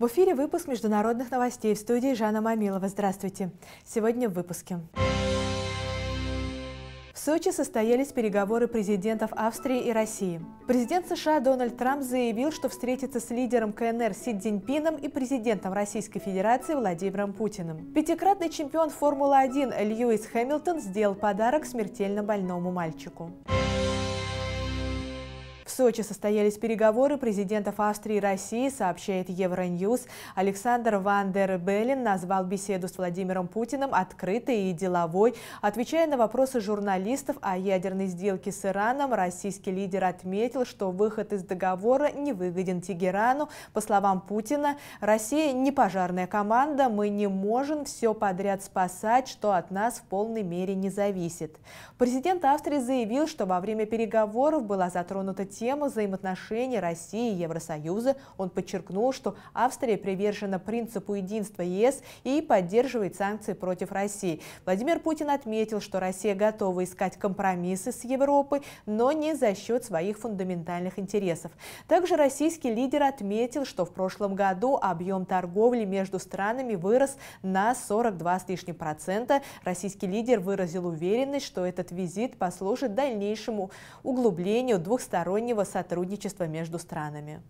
В эфире выпуск международных новостей в студии Жанна Мамилова. Здравствуйте. Сегодня в выпуске. В Сочи состоялись переговоры президентов Австрии и России. Президент США Дональд Трамп заявил, что встретится с лидером КНР Си Цзиньпином и президентом Российской Федерации Владимиром Путиным. Пятикратный чемпион Формулы-1 Льюис Хэмилтон сделал подарок смертельно больному мальчику. Сочи состоялись переговоры президентов Австрии и России, сообщает Евроньюз. Александр Ван дер Беллин назвал беседу с Владимиром Путиным открытой и деловой. Отвечая на вопросы журналистов о ядерной сделке с Ираном, российский лидер отметил, что выход из договора не выгоден Тегерану. По словам Путина, Россия не пожарная команда, мы не можем все подряд спасать, что от нас в полной мере не зависит. Президент Австрии заявил, что во время переговоров была затронута тема, тема взаимоотношений России и Евросоюза. Он подчеркнул, что Австрия привержена принципу единства ЕС и поддерживает санкции против России. Владимир Путин отметил, что Россия готова искать компромиссы с Европой, но не за счет своих фундаментальных интересов. Также российский лидер отметил, что в прошлом году объем торговли между странами вырос на 42 с лишним процента. Российский лидер выразил уверенность, что этот визит послужит дальнейшему углублению двухстороннего сотрудничества между странами.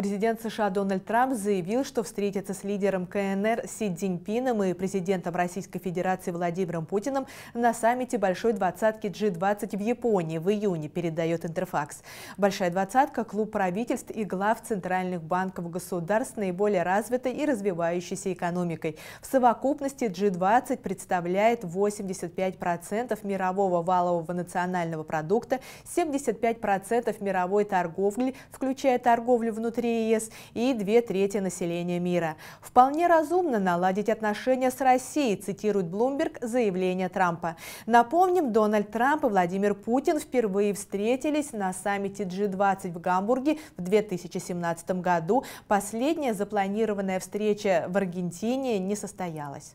Президент США Дональд Трамп заявил, что встретится с лидером КНР Си Цзиньпином и президентом Российской Федерации Владимиром Путиным на саммите Большой двадцатки G20 в Японии в июне, передает Интерфакс. Большая двадцатка – клуб правительств и глав центральных банков государств наиболее развитой и развивающейся экономикой. В совокупности G20 представляет 85% мирового валового национального продукта, 75% мировой торговли, включая торговлю внутри и ЕС и две трети населения мира. Вполне разумно наладить отношения с Россией, цитирует Блумберг заявление Трампа. Напомним, Дональд Трамп и Владимир Путин впервые встретились на саммите G20 в Гамбурге в 2017 году. Последняя запланированная встреча в Аргентине не состоялась.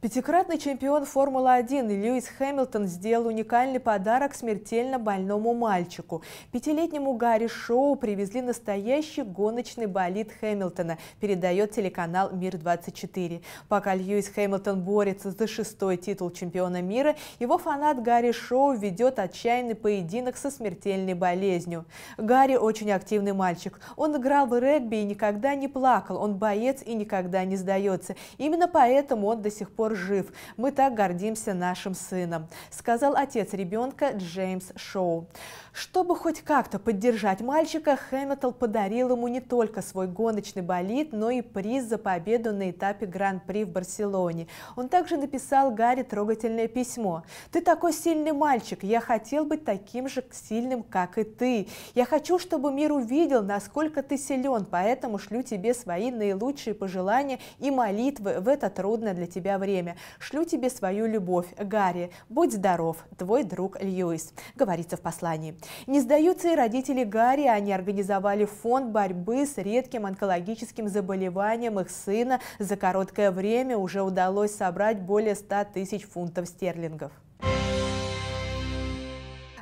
Пятикратный чемпион Формулы-1 Льюис Хэмилтон сделал уникальный подарок смертельно больному мальчику. Пятилетнему Гарри Шоу привезли настоящий гоночный болид Хэмилтона, передает телеканал «Мир-24». Пока Льюис Хэмилтон борется за шестой титул чемпиона мира, его фанат Гарри Шоу ведет отчаянный поединок со смертельной болезнью. Гарри очень активный мальчик. Он играл в регби и никогда не плакал. Он боец и никогда не сдается. Именно поэтому он до сих пор Егор жив. Мы так гордимся нашим сыном», – сказал отец ребенка Джеймс Шоу. Чтобы хоть как-то поддержать мальчика, Хэмметл подарил ему не только свой гоночный болид, но и приз за победу на этапе Гран-при в Барселоне. Он также написал Гарри трогательное письмо. «Ты такой сильный мальчик, я хотел быть таким же сильным, как и ты. Я хочу, чтобы мир увидел, насколько ты силен, поэтому шлю тебе свои наилучшие пожелания и молитвы в это трудное для тебя время время. Шлю тебе свою любовь, Гарри. Будь здоров, твой друг Льюис», – говорится в послании. Не сдаются и родители Гарри, они организовали фонд борьбы с редким онкологическим заболеванием их сына. За короткое время уже удалось собрать более 100 тысяч фунтов стерлингов.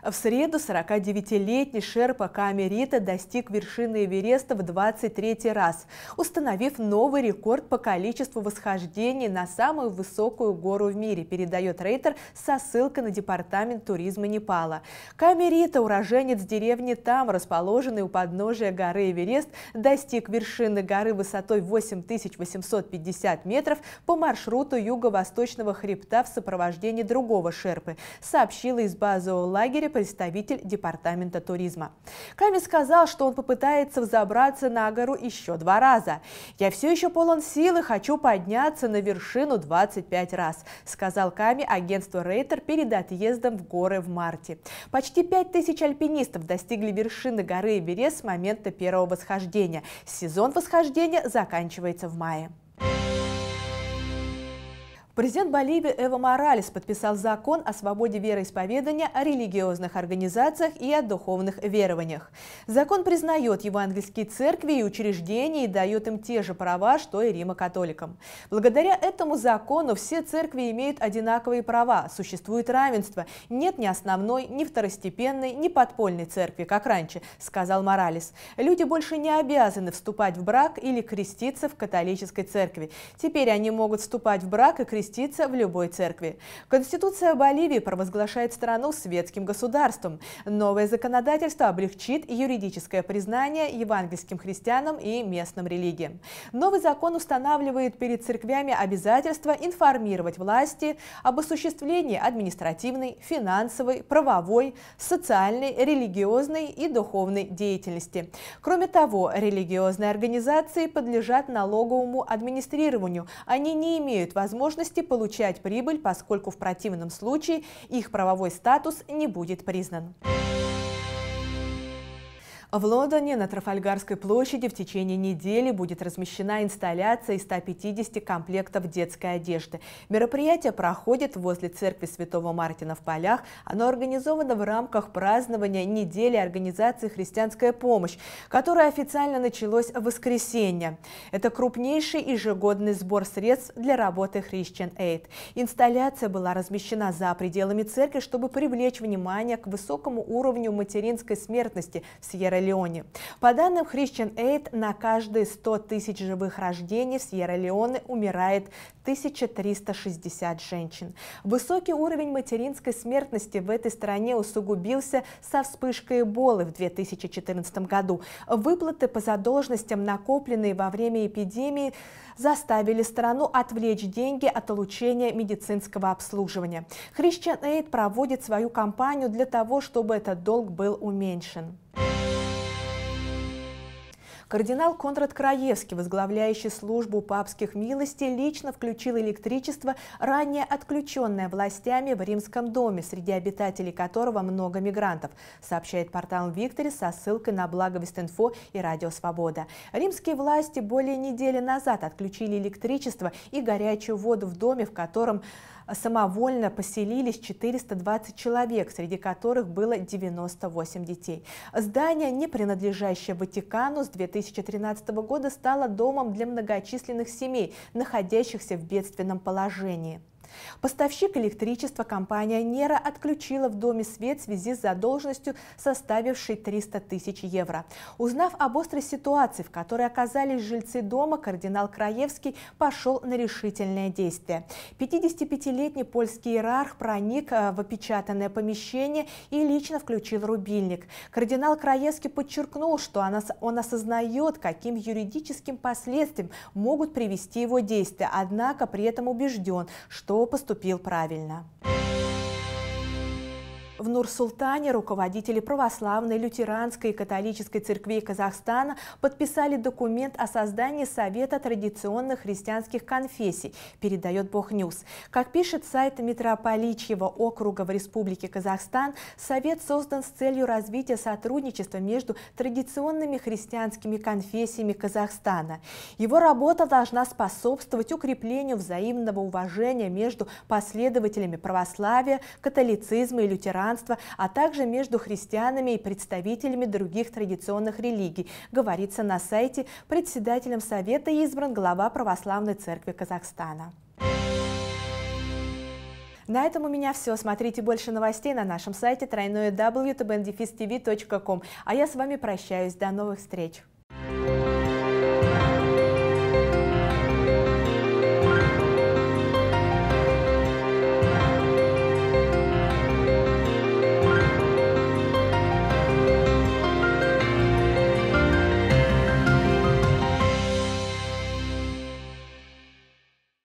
В среду 49-летний Шерпа Камерита достиг вершины Эвереста в 23 раз, установив новый рекорд по количеству восхождений на самую высокую гору в мире, передает Рейтер со ссылкой на Департамент туризма Непала. Камерита, уроженец деревни Там, расположенной у подножия горы Эверест, достиг вершины горы высотой 8850 метров по маршруту юго-восточного хребта в сопровождении другого Шерпы, сообщила из базового лагеря Питере представитель Департамента туризма. Ками сказал, что он попытается взобраться на гору еще два раза. «Я все еще полон сил и хочу подняться на вершину 25 раз», сказал Ками агентству Рейтер перед отъездом в горы в марте. Почти 5000 альпинистов достигли вершины горы Эберес с момента первого восхождения. Сезон восхождения заканчивается в мае. Президент Боливии Эва Моралес подписал закон о свободе вероисповедания, о религиозных организациях и о духовных верованиях. Закон признает евангельские церкви и учреждения и дает им те же права, что и римокатоликам. Благодаря этому закону все церкви имеют одинаковые права, существует равенство, нет ни основной, ни второстепенной, ни подпольной церкви, как раньше, сказал Моралес. Люди больше не обязаны вступать в брак или креститься в католической церкви. Теперь они могут вступать в брак и креститься креститься в любой церкви. Конституция Боливии провозглашает страну светским государством. Новое законодательство облегчит юридическое признание евангельским христианам и местным религиям. Новый закон устанавливает перед церквями обязательство информировать власти об осуществлении административной, финансовой, правовой, социальной, религиозной и духовной деятельности. Кроме того, религиозные организации подлежат налоговому администрированию. Они не имеют возможности возможности получать прибыль, поскольку в противном случае их правовой статус не будет признан. В Лондоне на Трафальгарской площади в течение недели будет размещена инсталляция из 150 комплектов детской одежды. Мероприятие проходит возле церкви Святого Мартина в Полях. Оно организовано в рамках празднования недели организации «Христианская помощь», которая официально началось в воскресенье. Это крупнейший ежегодный сбор средств для работы Christian Aid. Инсталляция была размещена за пределами церкви, чтобы привлечь внимание к высокому уровню материнской смертности в Сьерра Сьерра-Леоне. По данным Christian Aid, на каждые 100 тысяч живых рождений в Сьерра-Леоне умирает 1360 женщин. Высокий уровень материнской смертности в этой стране усугубился со вспышкой Эболы в 2014 году. Выплаты по задолженностям, накопленные во время эпидемии, заставили страну отвлечь деньги от улучшения медицинского обслуживания. Christian Aid проводит свою кампанию для того, чтобы этот долг был уменьшен. Кардинал Конрад Краевский, возглавляющий службу папских милостей, лично включил электричество, ранее отключенное властями в римском доме, среди обитателей которого много мигрантов, сообщает портал Виктори со ссылкой на благо Вестинфо и Радио Свобода. Римские власти более недели назад отключили электричество и горячую воду в доме, в котором самовольно поселились 420 человек, среди которых было 98 детей. Здание, не принадлежащее Ватикану, с 2013 года стало домом для многочисленных семей, находящихся в бедственном положении. Поставщик электричества компания «Нера» отключила в доме свет в связи с задолженностью, составившей 300 тысяч евро. Узнав об острой ситуации, в которой оказались жильцы дома, кардинал Краевский пошел на решительное действие. 55-летний польский иерарх проник э, в опечатанное помещение и лично включил рубильник. Кардинал Краевский подчеркнул, что он осознает, каким юридическим последствиям могут привести его действия, однако при этом убежден, что поступил правильно. В Нур-Султане руководители православной, лютеранской и католической церквей Казахстана подписали документ о создании Совета традиционных христианских конфессий, передает Бохньюз. Как пишет сайт Митрополичьего округа в Республике Казахстан, Совет создан с целью развития сотрудничества между традиционными христианскими конфессиями Казахстана. Его работа должна способствовать укреплению взаимного уважения между последователями православия, католицизма и лютеранства христианства, а также между христианами и представителями других традиционных религий, говорится на сайте. Председателем Совета избран глава Православной Церкви Казахстана. На этом у меня все. Смотрите больше новостей на нашем сайте www.tbndefistv.com. А я с вами прощаюсь. До новых встреч!